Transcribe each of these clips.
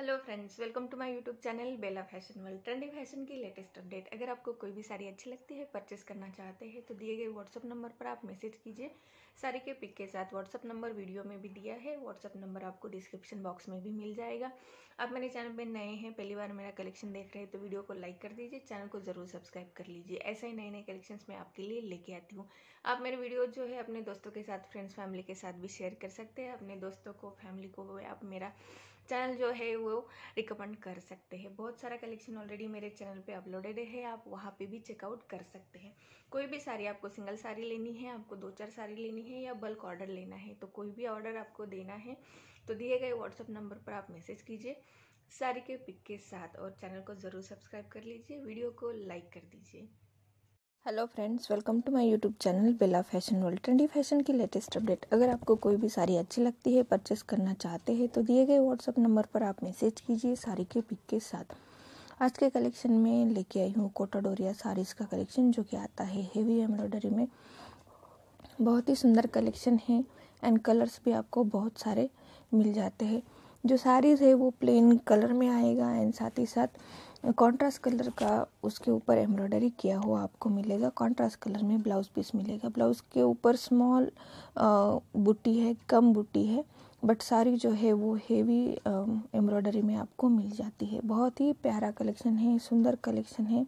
hello friends welcome to my YouTube channel Bela fashion world trending fashion की latest update अगर आपको कोई भी साड़ी अच्छी लगती है परचेस करना चाहते हैं तो दिए गए व्हाट्सअप नंबर पर आप मैसेज कीजिए साड़ी के पिक के साथ व्हाट्सअप नंबर वीडियो में भी दिया है व्हाट्सअप नंबर आपको डिस्क्रिप्शन बॉक्स में भी मिल जाएगा आप मेरे चैनल पर नए हैं पहली बार मेरा कलेक्शन देख रहे हैं तो वीडियो को लाइक कर दीजिए चैनल को ज़रूर सब्सक्राइब कर लीजिए ऐसे ही नए नए कलेक्शन मैं आपके लिए लेके आती हूँ आप मेरे वीडियो जो है अपने दोस्तों के साथ फ्रेंड्स फैमिली के साथ भी शेयर कर सकते हैं अपने दोस्तों को फैमिली को आप मेरा चैनल जो है वो रिकमेंड कर सकते हैं बहुत सारा कलेक्शन ऑलरेडी मेरे चैनल पे अपलोडेड है आप वहाँ पे भी चेकआउट कर सकते हैं कोई भी साड़ी आपको सिंगल साड़ी लेनी है आपको दो चार साड़ी लेनी है या बल्क ऑर्डर लेना है तो कोई भी ऑर्डर आपको देना है तो दिए गए व्हाट्सअप नंबर पर आप मैसेज कीजिए साड़ी के पिक के साथ और चैनल को ज़रूर सब्सक्राइब कर लीजिए वीडियो को लाइक कर दीजिए hello friends welcome to my YouTube channel Bela fashion world trendy fashion की लेटेस्ट अपडेट अगर आपको कोई भी साड़ी अच्छी लगती है परचेस करना चाहते हैं तो दिए गए व्हाट्सअप नंबर पर आप मैसेज कीजिए साड़ी के पिक के साथ आज के कलेक्शन में लेके आई हूँ कोटा डोरिया साड़ीज़ का कलेक्शन जो कि आता है हेवी एम्ब्रॉयडरी में बहुत ही सुंदर कलेक्शन है एंड कलर्स भी आपको बहुत सारे मिल जाते हैं जो साड़ीज़ है वो प्लेन कलर में आएगा एंड साथ ही साथ कॉन्ट्रास्ट कलर का उसके ऊपर एम्ब्रॉयडरी किया हुआ आपको मिलेगा कॉन्ट्रास्ट कलर में ब्लाउज पीस मिलेगा ब्लाउज के ऊपर स्मॉल बूटी है कम बुट्टी है बट सारी जो है वो हेवी एम्ब्रॉयडरी में आपको मिल जाती है बहुत ही प्यारा कलेक्शन है सुंदर कलेक्शन है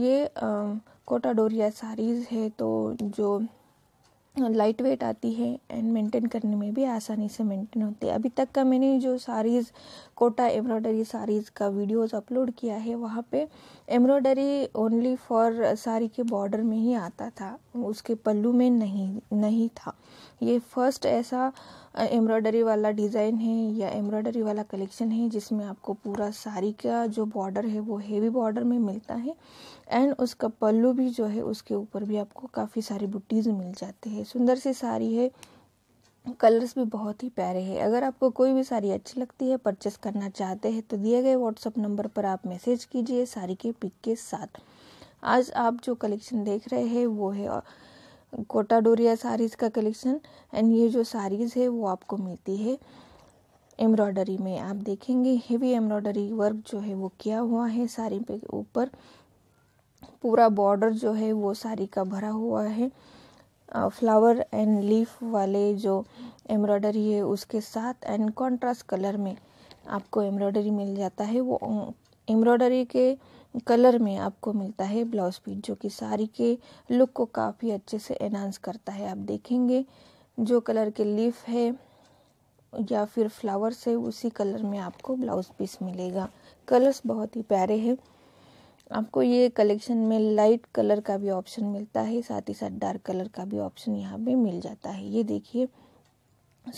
ये कोटा डोरिया साड़ीज़ है तो जो लाइट वेट आती है एंड मेंटेन करने में भी आसानी से मेंटेन होती है अभी तक का मैंने जो साड़ीज़ कोटा एम्ब्रॉयडरी साड़ीज़ का वीडियोस अपलोड किया है वहाँ पे एम्ब्रॉयडरी ओनली फॉर साड़ी के बॉर्डर में ही आता था उसके पल्लू में नहीं नहीं था ये फर्स्ट ऐसा एम्ब्रॉयडरी वाला डिज़ाइन है या एम्ब्रॉयडरी वाला कलेक्शन है जिसमें आपको पूरा साड़ी का जो बॉर्डर है वो हेवी बॉर्डर में मिलता है एंड उसका पल्लू भी जो है उसके ऊपर भी आपको काफ़ी सारी बुटीज़ मिल जाती है सुंदर सी साड़ी है कलर्स भी बहुत ही प्यारे हैं अगर आपको कोई भी साड़ी अच्छी लगती है परचेस करना चाहते हैं तो दिए गए व्हाट्सअप नंबर पर आप मैसेज कीजिए साड़ी के पिक के साथ आज आप जो कलेक्शन देख रहे हैं वो है कोटा डोरिया साड़ीज़ का कलेक्शन एंड ये जो साड़ीज़ है वो आपको मिलती है एम्ब्रॉयडरी में आप देखेंगे हेवी एम्ब्रॉयडरी वर्क जो है वो किया हुआ है साड़ी पे ऊपर पूरा बॉर्डर जो है वो साड़ी का भरा हुआ है फ्लावर एंड लीफ वाले जो एम्ब्रॉयडरी है उसके साथ एंड कॉन्ट्रास्ट कलर में आपको एम्ब्रॉयडरी मिल जाता है वो एम्ब्रॉयडरी के कलर में आपको मिलता है ब्लाउज पीस जो कि साड़ी के लुक को काफ़ी अच्छे से एनहांस करता है आप देखेंगे जो कलर के लीफ है या फिर फ्लावर्स है उसी कलर में आपको ब्लाउज पीस मिलेगा कलर्स बहुत ही प्यारे हैं आपको ये कलेक्शन में लाइट कलर का भी ऑप्शन मिलता है साथ ही साथ डार्क कलर का भी ऑप्शन यहाँ पे मिल जाता है ये देखिए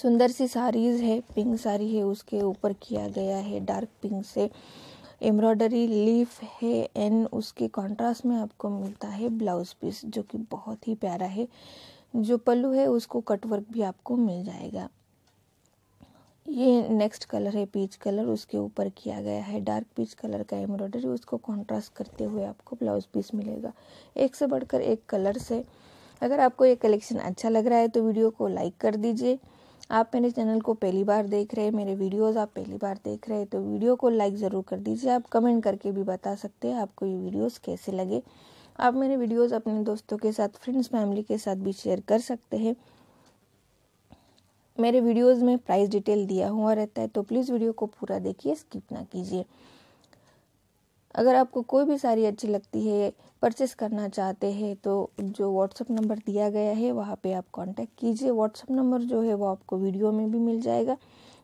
सुंदर सी साड़ीज़ है पिंक साड़ी है उसके ऊपर किया गया है डार्क पिंक से एम्ब्रॉयडरी लीफ है एंड उसके कंट्रास्ट में आपको मिलता है ब्लाउज पीस जो कि बहुत ही प्यारा है जो पल्लू है उसको कट वर्क भी आपको मिल जाएगा ये नेक्स्ट कलर है पीच कलर उसके ऊपर किया गया है डार्क पीच कलर का एम्ब्रॉयडरी उसको कंट्रास्ट करते हुए आपको ब्लाउज पीस मिलेगा एक से बढ़कर एक कलर से अगर आपको ये कलेक्शन अच्छा लग रहा है तो वीडियो को लाइक कर दीजिए आप मेरे चैनल को पहली बार देख रहे हैं मेरे वीडियोस आप पहली बार देख रहे हैं तो वीडियो को लाइक ज़रूर कर दीजिए आप कमेंट करके भी बता सकते हैं आपको ये वीडियोस कैसे लगे आप मेरे वीडियोस अपने दोस्तों के साथ फ्रेंड्स फैमिली के साथ भी शेयर कर सकते हैं मेरे वीडियोज में प्राइस डिटेल दिया हुआ रहता है तो प्लीज़ वीडियो को पूरा देखिए स्किप ना कीजिए अगर आपको कोई भी साड़ी अच्छी लगती है परचेस करना चाहते हैं तो जो व्हाट्सअप नंबर दिया गया है वहाँ पे आप कांटेक्ट कीजिए व्हाट्सअप नंबर जो है वो आपको वीडियो में भी मिल जाएगा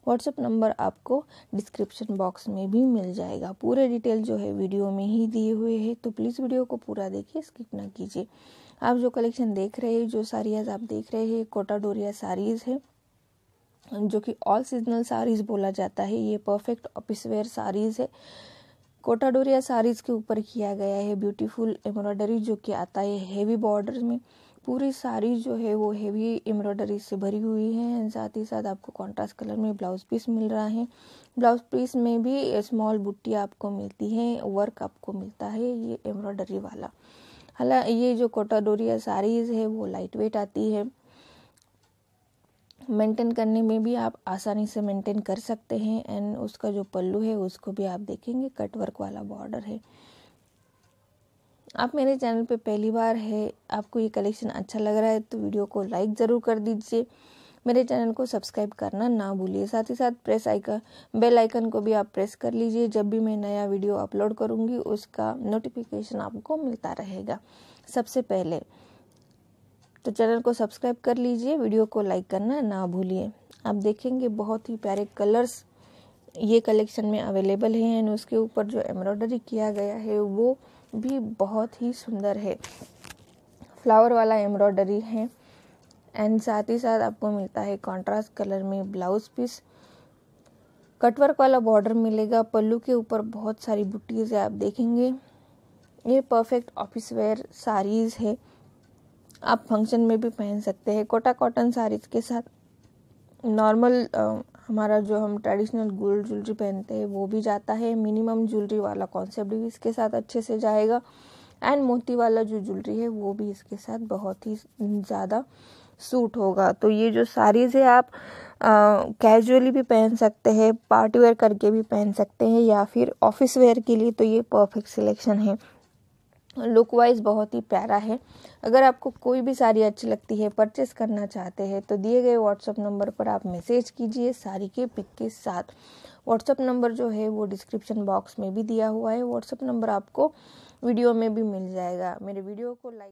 व्हाट्सअप नंबर आपको डिस्क्रिप्शन बॉक्स में भी मिल जाएगा पूरे डिटेल जो है वीडियो में ही दिए हुए हैं तो प्लीज़ वीडियो को पूरा देखिए स्किप ना कीजिए आप जो कलेक्शन देख रहे हैं जो साड़ियाज आप देख रहे हैं कोटा डोरिया साड़ीज़ है जो कि ऑल सीजनल साड़ीज़ बोला जाता है ये परफेक्ट ऑफिस वेयर साड़ीज़ है कोटाडोरिया सारीज़ साड़ीज के ऊपर किया गया है ब्यूटीफुल एम्ब्रॉयडरी जो कि आता है हेवी बॉर्डर में पूरी साड़ी जो है वो हेवी एम्ब्रॉयडरी से भरी हुई है साथ ही साथ आपको कॉन्ट्रास्ट कलर में ब्लाउज पीस मिल रहा है ब्लाउज पीस में भी स्मॉल बुट्टी आपको मिलती है वर्क आपको मिलता है ये एम्ब्रॉयडरी वाला हालांकि ये जो कोटाडोरिया साड़ीज़ है वो लाइट वेट आती है मेंटेन करने में भी आप आसानी से मेंटेन कर सकते हैं एंड उसका जो पल्लू है उसको भी आप देखेंगे कट वर्क वाला बॉर्डर है आप मेरे चैनल पे पहली बार है आपको ये कलेक्शन अच्छा लग रहा है तो वीडियो को लाइक ज़रूर कर दीजिए मेरे चैनल को सब्सक्राइब करना ना भूलिए साथ ही साथ प्रेस आइकन बेल आइकन को भी आप प्रेस कर लीजिए जब भी मैं नया वीडियो अपलोड करूँगी उसका नोटिफिकेशन आपको मिलता रहेगा सबसे पहले तो चैनल को सब्सक्राइब कर लीजिए वीडियो को लाइक करना ना भूलिए आप देखेंगे बहुत ही प्यारे कलर्स ये कलेक्शन में अवेलेबल है एंड उसके ऊपर जो एम्ब्रॉयडरी किया गया है वो भी बहुत ही सुंदर है फ्लावर वाला एम्ब्रॉयडरी है एंड साथ ही साथ आपको मिलता है कॉन्ट्रास्ट कलर में ब्लाउज पीस कटवर्क वाला बॉर्डर मिलेगा पल्लू के ऊपर बहुत सारी बुटीज़ है आप देखेंगे ये परफेक्ट ऑफिस वेयर साड़ीज़ है आप फंक्शन में भी पहन सकते हैं कोटा कॉटन साड़ीज के साथ नॉर्मल हमारा जो हम ट्रेडिशनल गोल्ड ज्वेलरी पहनते हैं वो भी जाता है मिनिमम ज्वेलरी वाला कॉन्सेप्ट भी इसके साथ अच्छे से जाएगा एंड मोती वाला जो ज्वेलरी है वो भी इसके साथ बहुत ही ज़्यादा सूट होगा तो ये जो साड़ीज़ है आप कैजुअली भी पहन सकते हैं पार्टी वेयर करके भी पहन सकते हैं या फिर ऑफिस वेयर के लिए तो ये परफेक्ट सिलेक्शन है लुक वाइज बहुत ही प्यारा है अगर आपको कोई भी साड़ी अच्छी लगती है परचेस करना चाहते हैं तो दिए गए व्हाट्सअप नंबर पर आप मैसेज कीजिए साड़ी के पिक के साथ व्हाट्सअप नंबर जो है वो डिस्क्रिप्शन बॉक्स में भी दिया हुआ है व्हाट्सअप नंबर आपको वीडियो में भी मिल जाएगा मेरे वीडियो को लाइक